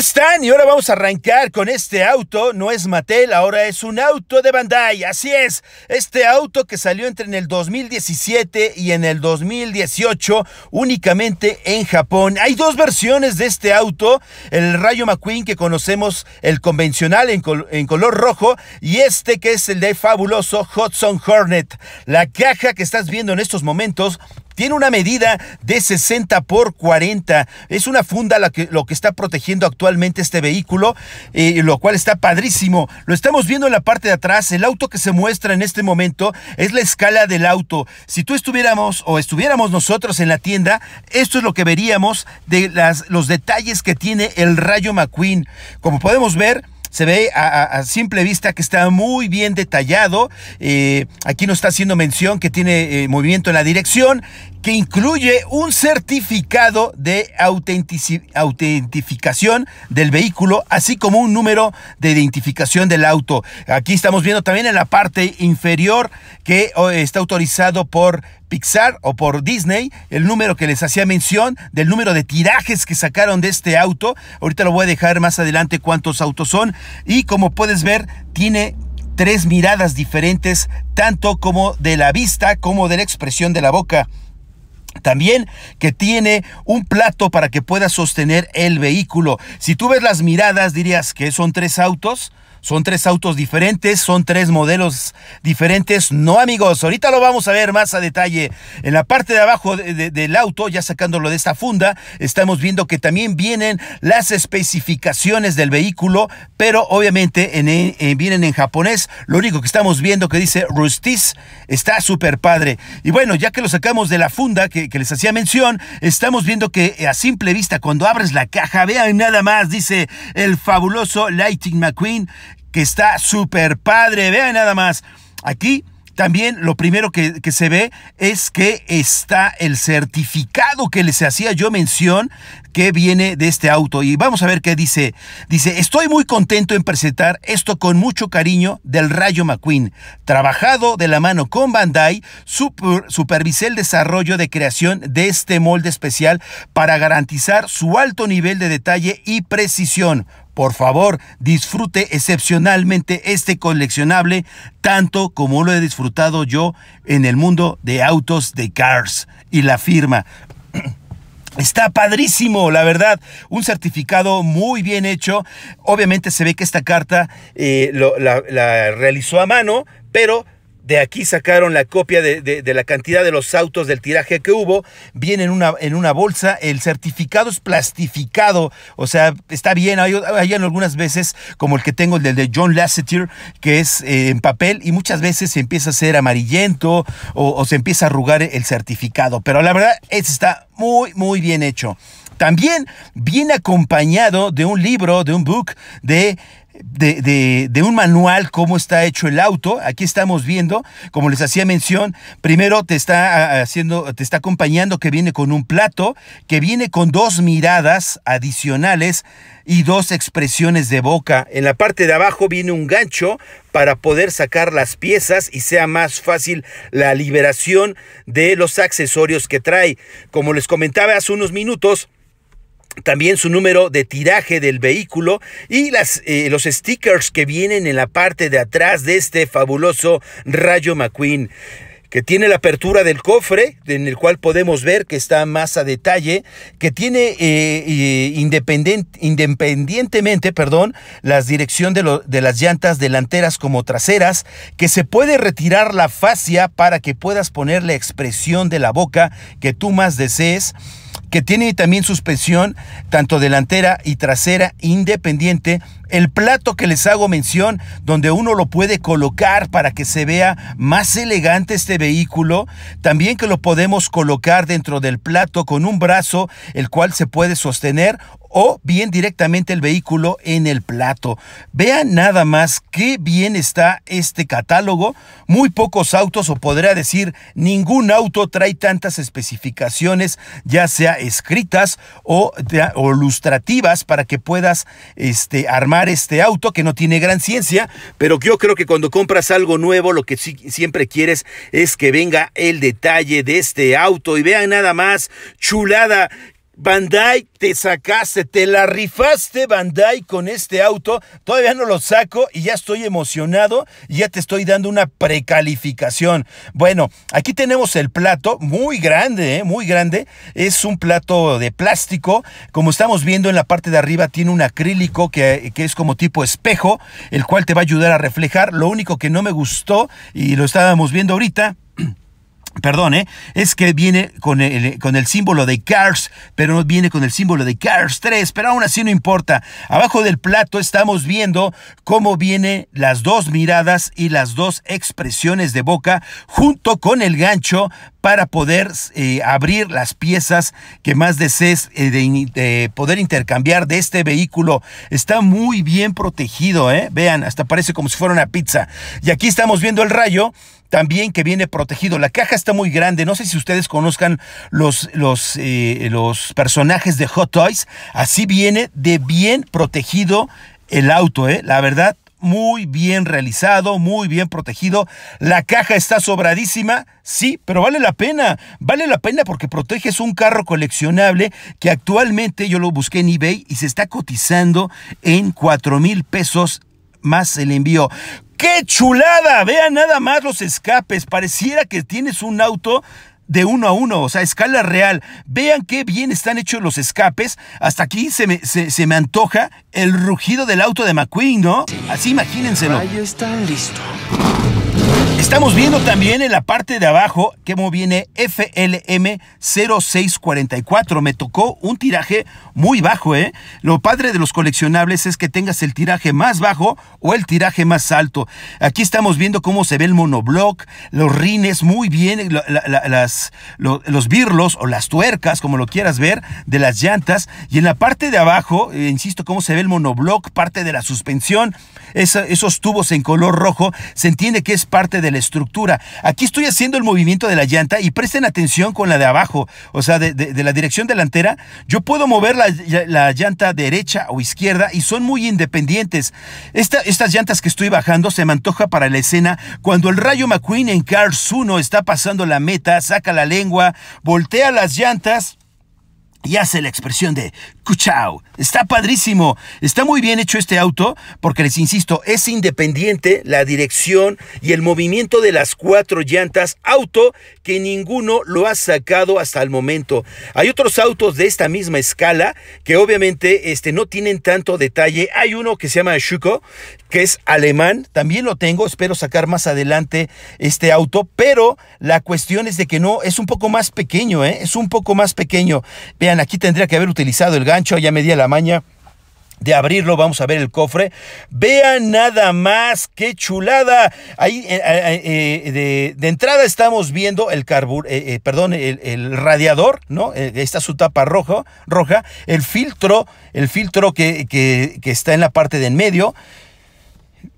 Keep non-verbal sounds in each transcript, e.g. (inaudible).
están? Y ahora vamos a arrancar con este auto. No es Mattel, ahora es un auto de Bandai. Así es, este auto que salió entre en el 2017 y en el 2018 únicamente en Japón. Hay dos versiones de este auto. El Rayo McQueen que conocemos, el convencional en, en color rojo y este que es el de fabuloso Hudson Hornet. La caja que estás viendo en estos momentos tiene una medida de 60 por 40. Es una funda lo que está protegiendo actualmente este vehículo, eh, lo cual está padrísimo. Lo estamos viendo en la parte de atrás. El auto que se muestra en este momento es la escala del auto. Si tú estuviéramos o estuviéramos nosotros en la tienda, esto es lo que veríamos de las, los detalles que tiene el Rayo McQueen. Como podemos ver, se ve a, simple vista que está muy bien detallado. Eh, aquí nos está haciendo mención que tiene eh, movimiento en la dirección, que incluye un certificado de autentificación del vehículo, así como un número de identificación del auto. Aquí estamos viendo también en la parte inferior que oh, está autorizado por Pixar o por Disney, el número que les hacía mención del número de tirajes que sacaron de este auto. Ahorita lo voy a dejar más adelante cuántos autos son. Y como puedes ver, tiene tres miradas diferentes, tanto como de la vista como de la expresión de la boca. También que tiene un plato para que pueda sostener el vehículo. Si tú ves las miradas, dirías que son tres autos son tres autos diferentes, son tres modelos diferentes. No, amigos, ahorita lo vamos a ver más a detalle. En la parte de abajo del auto, ya sacándolo de esta funda, estamos viendo que también vienen las especificaciones del vehículo, pero obviamente vienen en japonés. Lo único que estamos viendo que dice Rustis está súper padre. Y bueno, ya que lo sacamos de la funda que, que les hacía mención, estamos viendo que a simple vista, cuando abres la caja, vean nada más, dice el fabuloso Lighting McQueen que está súper padre. Vean nada más. Aquí también lo primero que, se ve es que está el certificado que les hacía yo mención que viene de este auto. Y vamos a ver qué dice. Dice, estoy muy contento en presentar esto con mucho cariño del Rayo McQueen. Trabajado de la mano con Bandai, super, supervisé el desarrollo de creación de este molde especial para garantizar su alto nivel de detalle y precisión. Por favor, disfrute excepcionalmente este coleccionable tanto como lo he disfrutado yo en el mundo de autos de Cars y la firma. (clears throat) Está padrísimo, la verdad. Un certificado muy bien hecho. Obviamente se ve que esta carta eh, la realizó a mano, pero de aquí sacaron la copia de, la cantidad de los autos, del tiraje que hubo, viene en una, en una bolsa, el certificado es plastificado, o sea, está bien, hay, hay algunas veces, como el que tengo, el de John Lasseter, que es eh, en papel, y muchas veces se empieza a ser amarillento o, se empieza a arrugar el certificado, pero la verdad, este está muy, muy bien hecho. También viene acompañado de un libro, de un book, de de, un manual cómo está hecho el auto. Aquí estamos viendo, como les hacía mención, primero te está ah, haciendo, te está acompañando que viene con un plato, que viene con dos miradas adicionales y dos expresiones de boca. En la parte de abajo viene un gancho para poder sacar las piezas y sea más fácil la liberación de los accesorios que trae. Como les comentaba hace unos minutos, también su número de tiraje del vehículo y eh, los stickers que vienen en la parte de atrás de este fabuloso Rayo McQueen que tiene la apertura del cofre, en el cual podemos ver que está más a detalle, que tiene eh, independientemente perdón, la dirección de, de, las llantas delanteras como traseras, que se puede retirar la fascia para que puedas poner la expresión de la boca que tú más desees que tiene también suspensión tanto delantera y trasera independiente. El plato que les hago mención, donde uno lo puede colocar para que se vea más elegante este vehículo, también que lo podemos colocar dentro del plato con un brazo, el cual se puede sostener o bien directamente el vehículo en el plato. Vean nada más qué bien está este catálogo. Muy pocos autos o podría decir ningún auto trae tantas especificaciones, ya sea escritas o, ilustrativas para que puedas este, armar este auto que no tiene gran ciencia, pero yo creo que cuando compras algo nuevo lo que siempre quieres es que venga el detalle de este auto y vean nada más chulada Bandai, te sacaste, te la rifaste Bandai con este auto. Todavía no lo saco y ya estoy emocionado. ya te estoy dando una precalificación. Bueno, aquí tenemos el plato, muy grande, ¿eh? muy grande. Es un plato de plástico. Como estamos viendo en la parte de arriba tiene un acrílico que, que es como tipo espejo, el cual te va a ayudar a reflejar. Lo único que no me gustó y lo estábamos viendo ahorita Perdón, ¿eh? es que viene con el, símbolo de Cars, pero no viene con el símbolo de Cars 3, pero aún así no importa. Abajo del plato estamos viendo cómo vienen las dos miradas y las dos expresiones de boca junto con el gancho para poder eh, abrir las piezas que más desees eh, de, de, poder intercambiar de este vehículo. Está muy bien protegido, ¿eh? vean, hasta parece como si fuera una pizza. Y aquí estamos viendo el rayo también que viene protegido. La caja está muy grande. No sé si ustedes conozcan los, eh, los, personajes de Hot Toys. Así viene de bien protegido el auto, ¿eh? La verdad, muy bien realizado, muy bien protegido. La caja está sobradísima, sí, pero vale la pena. Vale la pena porque proteges un carro coleccionable que actualmente yo lo busqué en eBay y se está cotizando en 4 mil pesos más el envío. ¡Qué chulada! Vean nada más los escapes. Pareciera que tienes un auto de uno a uno, o sea, escala real. Vean qué bien están hechos los escapes. Hasta aquí se me, antoja el rugido del auto de McQueen, ¿no? Así imagínenselo. Ahí están listo. Estamos viendo también en la parte de abajo cómo viene FLM 0644. Me tocó un tiraje muy bajo, ¿eh? Lo padre de los coleccionables es que tengas el tiraje más bajo o el tiraje más alto. Aquí estamos viendo cómo se ve el monoblock los rines muy bien, los birlos o las tuercas, como lo quieras ver, de las llantas. Y en la parte de abajo, eh, insisto, cómo se ve el monobloc, parte de la suspensión, esos tubos en color rojo, se entiende que es parte del estructura. Aquí estoy haciendo el movimiento de la llanta y presten atención con la de abajo, o sea, de, la dirección delantera. Yo puedo mover la, la, llanta derecha o izquierda y son muy independientes. estas llantas que estoy bajando se me antoja para la escena cuando el Rayo McQueen en Cars 1 está pasando la meta, saca la lengua, voltea las llantas y hace la expresión de Cuchao. Está padrísimo. Está muy bien hecho este auto porque les insisto, es independiente la dirección y el movimiento de las cuatro llantas. Auto que ninguno lo ha sacado hasta el momento. Hay otros autos de esta misma escala que obviamente este, no tienen tanto detalle. Hay uno que se llama Schuko que es alemán. También lo tengo. Espero sacar más adelante este auto. Pero la cuestión es de que no, es un poco más pequeño. ¿eh? Es un poco más pequeño. Vean, aquí tendría que haber utilizado el gancho, ya me di la maña de abrirlo, vamos a ver el cofre. Vean nada más, qué chulada. Ahí eh, eh, eh, de, entrada estamos viendo el carbur, perdón, el, radiador, ¿no? está su tapa roja, el filtro, el filtro que, que está en la parte de en medio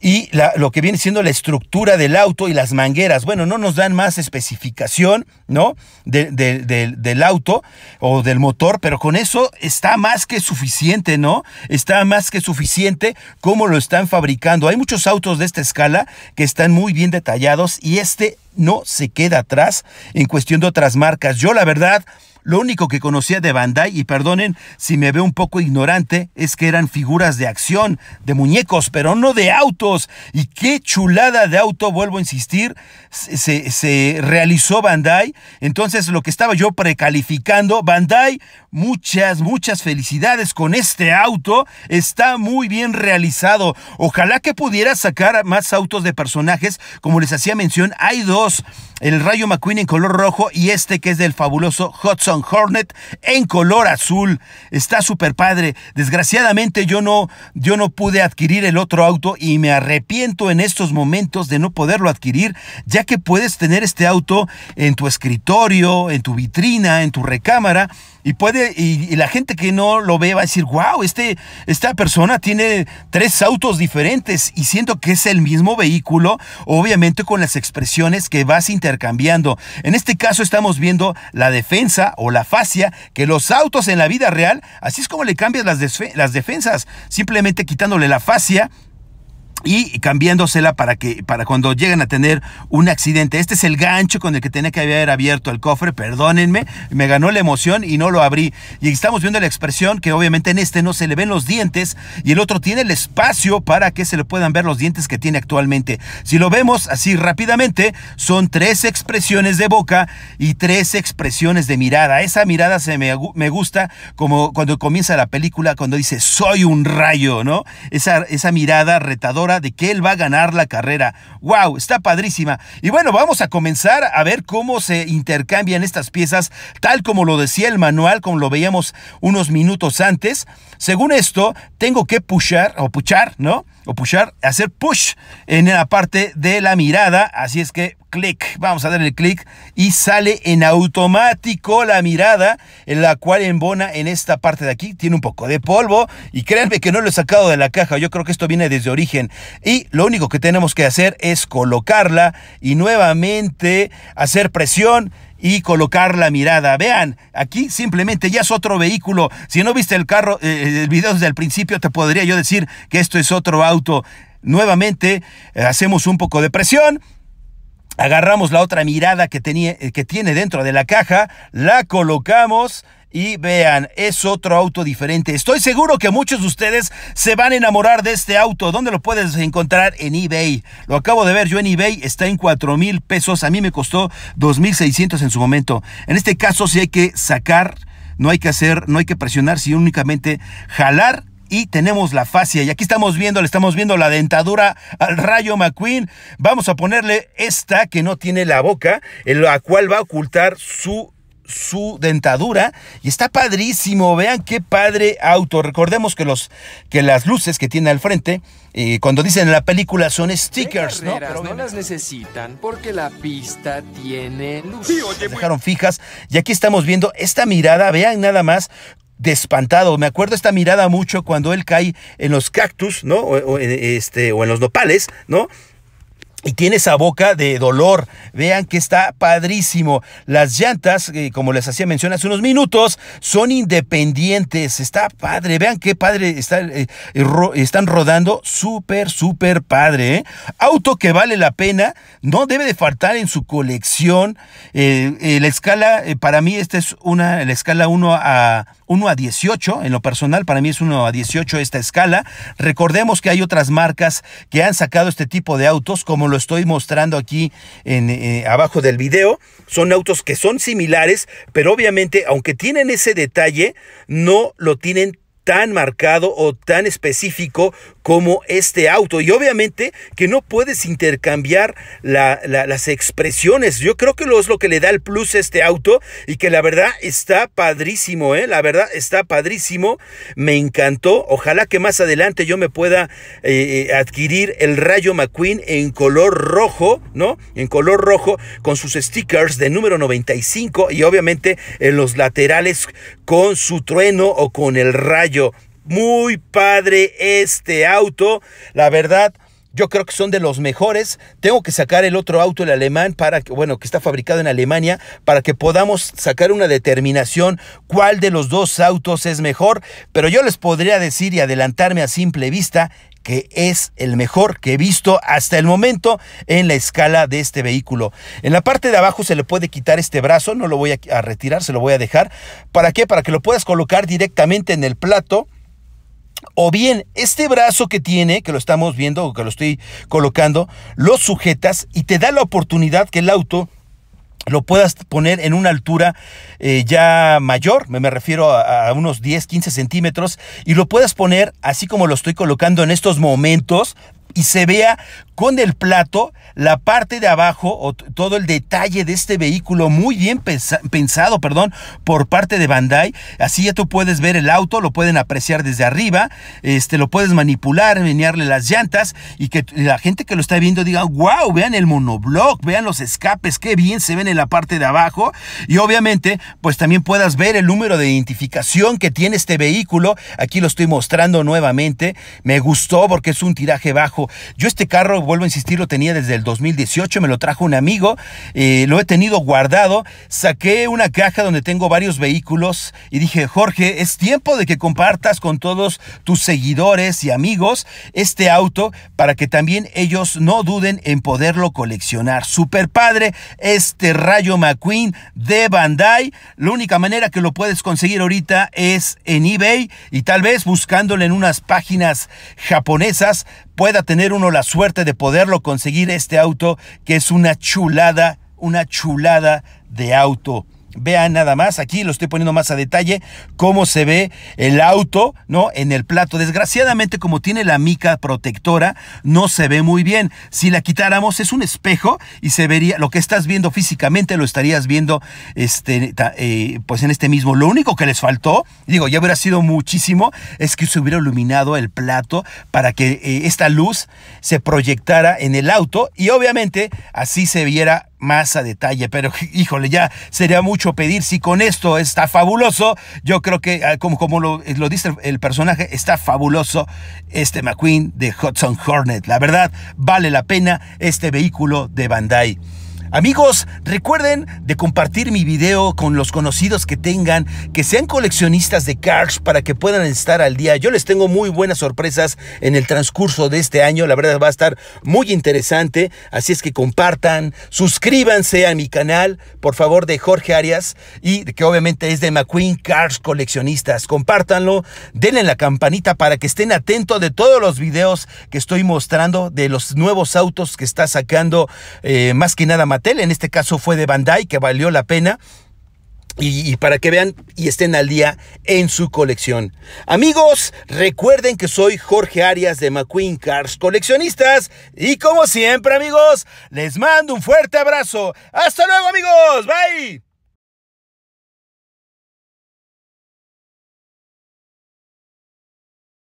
y lo que viene siendo la estructura del auto y las mangueras. Bueno, no nos dan más especificación, ¿no? del auto o del motor, pero con eso está más que suficiente, ¿no? Está más que suficiente cómo lo están fabricando. Hay muchos autos de esta escala que están muy bien detallados y este no se queda atrás en cuestión de otras marcas. Yo la verdad lo único que conocía de Bandai, y perdonen si me veo un poco ignorante, es que eran figuras de acción, de muñecos, pero no de autos. Y qué chulada de auto, vuelvo a insistir, se, realizó Bandai. Entonces lo que estaba yo precalificando, Bandai, muchas, muchas felicidades con este auto. Está muy bien realizado. Ojalá que pudiera sacar más autos de personajes. Como les hacía mención, hay dos. El Rayo McQueen en color rojo y este que es del fabuloso Hudson Hornet en color azul. Está súper padre. Desgraciadamente yo no, yo no pude adquirir el otro auto y me arrepiento en estos momentos de no poderlo adquirir, ya que puedes tener este auto en tu escritorio, en tu vitrina, en tu recámara y puede, y, la gente que no lo ve va a decir, wow, este, esta persona tiene tres autos diferentes y siento que es el mismo vehículo, obviamente con las expresiones que vas intercambiando. En este caso estamos viendo la defensa o la fascia, que los autos en la vida real, así es como le cambias las, las defensas, simplemente quitándole la fascia y cambiándosela para que para cuando lleguen a tener un accidente. Este es el gancho con el que tenía que haber abierto el cofre, perdónenme, me ganó la emoción y no lo abrí. Y estamos viendo la expresión que obviamente en este no se le ven los dientes y el otro tiene el espacio para que se le puedan ver los dientes que tiene actualmente. Si lo vemos así rápidamente, son tres expresiones de boca y tres expresiones de mirada. Esa mirada se me, me gusta como cuando comienza la película, cuando dice soy un rayo, ¿no? Esa, esa mirada retadora de que él va a ganar la carrera. ¡Wow! Está padrísima. Y bueno, vamos a comenzar a ver cómo se intercambian estas piezas, tal como lo decía el manual, como lo veíamos unos minutos antes. Según esto, tengo que pushar o puchar, ¿no? o pushar, hacer push en la parte de la mirada. Así es que clic, vamos a darle clic y sale en automático la mirada, en la cual embona en esta parte de aquí. Tiene un poco de polvo y créanme que no lo he sacado de la caja. Yo creo que esto viene desde origen y lo único que tenemos que hacer es colocarla y nuevamente hacer presión y colocar la mirada. Vean, aquí simplemente ya es otro vehículo. Si no viste el carro, eh, eh, el video desde el principio, te podría yo decir que esto es otro auto. Nuevamente eh, hacemos un poco de presión. Agarramos la otra mirada que, tenía, que tiene dentro de la caja, la colocamos, y vean, es otro auto diferente. Estoy seguro que muchos de ustedes se van a enamorar de este auto. ¿Dónde lo puedes encontrar? En eBay. Lo acabo de ver yo en eBay. Está en 4 mil pesos. A mí me costó 2.600 en su momento. En este caso sí hay que sacar, no hay que hacer, no hay que presionar, sino únicamente jalar y tenemos la fascia. Y aquí estamos viendo, le estamos viendo la dentadura al Rayo McQueen. Vamos a ponerle esta que no tiene la boca, en la cual va a ocultar su su dentadura y está padrísimo. Vean qué padre auto. Recordemos que, los, que las luces que tiene al frente, eh, cuando dicen en la película, son stickers, ¿no? Pero no las necesitan porque la pista tiene luces dejaron fijas y aquí estamos viendo esta mirada. Vean nada más de espantado. Me acuerdo esta mirada mucho cuando él cae en los cactus, ¿no? O, este, o en los nopales, ¿no? y tiene esa boca de dolor. Vean que está padrísimo. Las llantas, eh, como les hacía mención hace unos minutos, son independientes. Está padre. Vean qué padre está, eh, eh, están rodando. Súper, súper padre. Auto que vale la pena. No debe de faltar en su colección. la escala, para mí, esta es una, la escala 1 a, 1 a 18. En lo personal, para mí es 1 a 18 esta escala. Recordemos que hay otras marcas que han sacado este tipo de autos, como lo estoy mostrando aquí en, eh, abajo del video. Son autos que son similares, pero obviamente, aunque tienen ese detalle, no lo tienen tan marcado o tan específico como este auto. Y obviamente que no puedes intercambiar las expresiones. Yo creo que lo es lo que le da el plus a este auto y que la verdad está padrísimo, ¿eh? La verdad está padrísimo. Me encantó. Ojalá que más adelante yo me pueda eh, eh, adquirir el Rayo McQueen en color rojo, ¿no? En color rojo con sus stickers de número 95 y obviamente en los laterales con su trueno o con el rayo muy padre este auto. La verdad, yo creo que son de los mejores. Tengo que sacar el otro auto, el alemán, para que, bueno, que está fabricado en Alemania, para que podamos sacar una determinación cuál de los dos autos es mejor. Pero yo les podría decir y adelantarme a simple vista que es el mejor que he visto hasta el momento en la escala de este vehículo. En la parte de abajo se le puede quitar este brazo, no lo voy a, retirar, se lo voy a dejar. ¿Para qué? Para que lo puedas colocar directamente en el plato. O bien, este brazo que tiene, que lo estamos viendo o que lo estoy colocando, lo sujetas y te da la oportunidad que el auto lo puedas poner en una altura eh, ya mayor, me, refiero a, a, unos 10, 15 centímetros, y lo puedas poner así como lo estoy colocando en estos momentos, y se vea con el plato la parte de abajo o todo el detalle de este vehículo muy bien pensado, perdón, por parte de Bandai. Así ya tú puedes ver el auto, lo pueden apreciar desde arriba, este, lo puedes manipular, menearle las llantas y que la gente que lo está viendo diga, wow, vean el monoblock vean los escapes, qué bien se ven en la parte de abajo. Y obviamente, pues también puedas ver el número de identificación que tiene este vehículo. Aquí lo estoy mostrando nuevamente. Me gustó porque es un tiraje bajo yo este carro, vuelvo a insistir, lo tenía desde el 2018, me lo trajo un amigo, eh, lo he tenido guardado, saqué una caja donde tengo varios vehículos y dije, Jorge, es tiempo de que compartas con todos tus seguidores y amigos este auto para que también ellos no duden en poderlo coleccionar. Super padre, este Rayo McQueen de Bandai. La única manera que lo puedes conseguir ahorita es en eBay y tal vez buscándolo en unas páginas japonesas pueda tener uno la suerte de poderlo conseguir este auto, que es una chulada, una chulada de auto. Vean nada más, aquí lo estoy poniendo más a detalle, cómo se ve el auto, ¿no? En el plato. Desgraciadamente, como tiene la mica protectora, no se ve muy bien. Si la quitáramos, es un espejo y se vería, lo que estás viendo físicamente lo estarías viendo, este, eh, pues en este mismo. Lo único que les faltó, digo, ya hubiera sido muchísimo, es que se hubiera iluminado el plato para que eh, esta luz se proyectara en el auto y obviamente así se viera más a detalle. Pero (laughs) híjole, ya sería mucho pedir. Si con esto está fabuloso, yo creo que, ah, como, como lo, eh, lo dice el personaje, está fabuloso este McQueen de Hudson Hornet. La verdad, vale la pena este vehículo de Bandai. Amigos, recuerden de compartir mi video con los conocidos que tengan, que sean coleccionistas de Cars para que puedan estar al día. Yo les tengo muy buenas sorpresas en el transcurso de este año, la verdad va a estar muy interesante, así es que compartan, suscríbanse a mi canal, por favor, de Jorge Arias y que obviamente es de McQueen Cars Coleccionistas. Compártanlo, denle la campanita para que estén atentos de todos los videos que estoy mostrando, de los nuevos autos que está sacando, eh, más que nada en este caso fue de Bandai, que valió la pena. Y, y, para que vean y estén al día en su colección. Amigos, recuerden que soy Jorge Arias de McQueen Cars Coleccionistas y como siempre amigos, les mando un fuerte abrazo. Hasta luego amigos, bye.